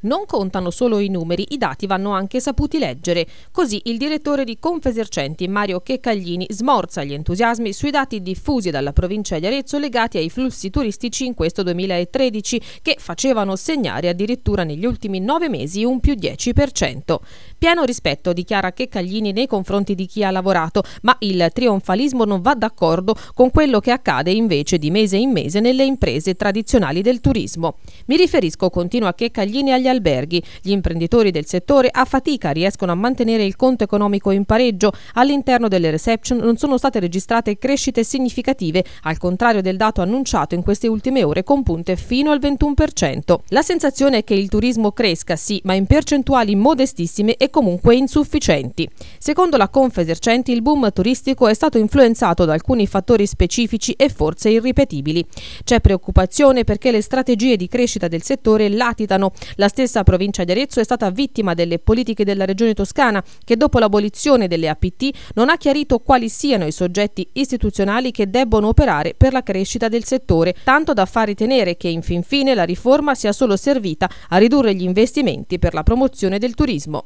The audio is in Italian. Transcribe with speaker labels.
Speaker 1: Non contano solo i numeri, i dati vanno anche saputi leggere. Così il direttore di Confesercenti, Mario Checcaglini, smorza gli entusiasmi sui dati diffusi dalla provincia di Arezzo legati ai flussi turistici in questo 2013, che facevano segnare addirittura negli ultimi nove mesi un più 10%. Pieno rispetto, dichiara Checcaglini nei confronti di chi ha lavorato, ma il trionfalismo non va d'accordo con quello che accade invece di mese in mese nelle imprese tradizionali del turismo. Mi riferisco, continua Checcaglini, agli degli alberghi. Gli imprenditori del settore a fatica riescono a mantenere il conto economico in pareggio. All'interno delle reception non sono state registrate crescite significative, al contrario del dato annunciato in queste ultime ore con punte fino al 21%. La sensazione è che il turismo cresca, sì, ma in percentuali modestissime e comunque insufficienti. Secondo la Confesercenti il boom turistico è stato influenzato da alcuni fattori specifici e forse irripetibili. C'è preoccupazione perché le strategie di crescita del settore latitano. La stessa provincia di Arezzo è stata vittima delle politiche della regione toscana che dopo l'abolizione delle APT non ha chiarito quali siano i soggetti istituzionali che debbono operare per la crescita del settore, tanto da far ritenere che in fin fine la riforma sia solo servita a ridurre gli investimenti per la promozione del turismo.